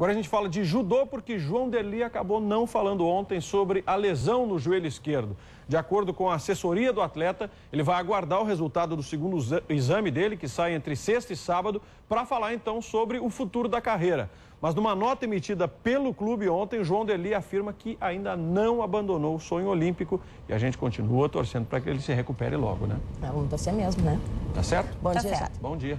Agora a gente fala de judô porque João Derli acabou não falando ontem sobre a lesão no joelho esquerdo. De acordo com a assessoria do atleta, ele vai aguardar o resultado do segundo exame dele, que sai entre sexta e sábado, para falar então sobre o futuro da carreira. Mas numa nota emitida pelo clube ontem, João Deli afirma que ainda não abandonou o sonho olímpico e a gente continua torcendo para que ele se recupere logo, né? É, vamos torcer mesmo, né? Tá certo? Bom tá dia, certo. Bom dia.